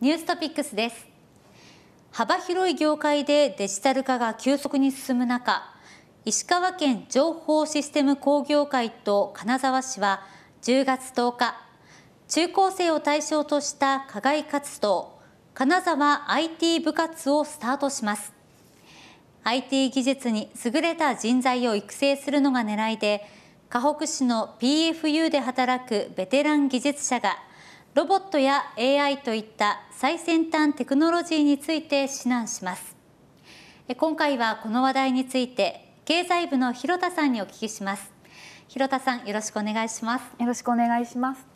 ニューストピックスです幅広い業界でデジタル化が急速に進む中石川県情報システム工業会と金沢市は10月10日中高生を対象とした課外活動金沢 IT 部活をスタートします IT 技術に優れた人材を育成するのが狙いで河北市の PFU で働くベテラン技術者がロボットや AI といった最先端テクノロジーについて指南します今回はこの話題について経済部の広田さんにお聞きします広田さんよろしくお願いしますよろしくお願いします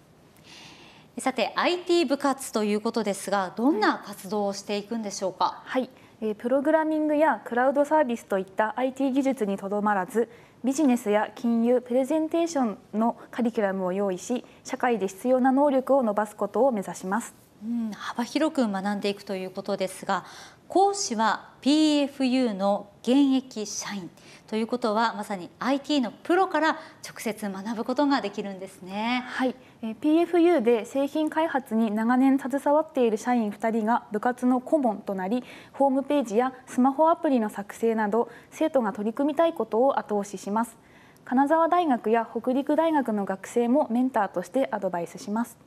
さて IT 部活ということですがどんな活動をしていくんでしょうかはいプログラミングやクラウドサービスといった IT 技術にとどまらずビジネスや金融プレゼンテーションのカリキュラムを用意し社会で必要な能力を伸ばすことを目指します。うん、幅広く学んでいくということですが講師は PFU の現役社員ということはまさに IT のプロから直接学ぶことができるんですね。はい、PFU で製品開発に長年携わっている社員2人が部活の顧問となりホームページやスマホアプリの作成など生徒が取り組みたいことを後押しします。金沢大学や北陸大学の学生もメンターとしてアドバイスします。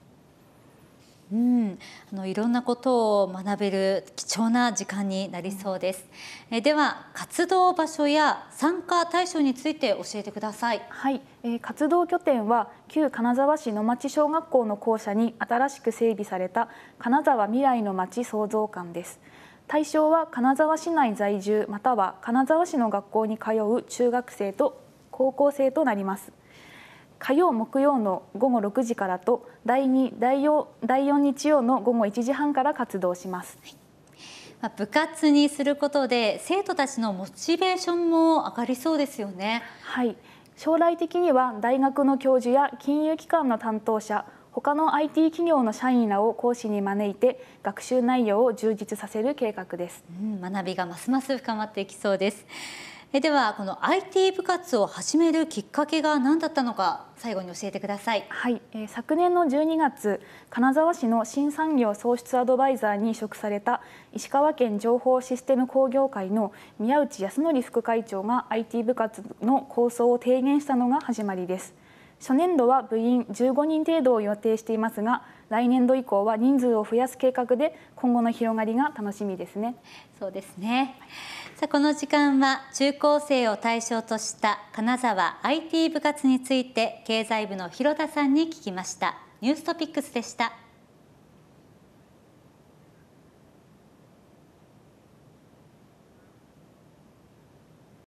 うん、あのいろんなことを学べる貴重な時間になりそうです。えでは活動場所や参加対象について教えてください。はい、え活動拠点は旧金沢市の町小学校の校舎に新しく整備された金沢未来の町創造館です。対象は金沢市内在住または金沢市の学校に通う中学生と高校生となります。火曜木曜の午後6時からと第2第 4, 第4日曜の午後1時半から活動します。はい部活にすることで生徒たちのモチベーションも上がりそうですよね。はい将来的には大学の教授や金融機関の担当者他の IT 企業の社員らを講師に招いて学習内容を充実させる計画です、うん、学びがますます深まっていきそうですえではこの IT 部活を始めるきっかけが何だったのか最後に教えてください、はいえー、昨年の12月金沢市の新産業創出アドバイザーに委嘱された石川県情報システム工業会の宮内康則副会長が IT 部活の構想を提言したのが始まりです初年度は部員15人程度を予定していますが来年度以降は人数を増やす計画で今後の広がりが楽しみですねそうですね、はいさあこの時間は中高生を対象とした金沢 IT 部活について経済部の広田さんに聞きましたニューストピックスでした。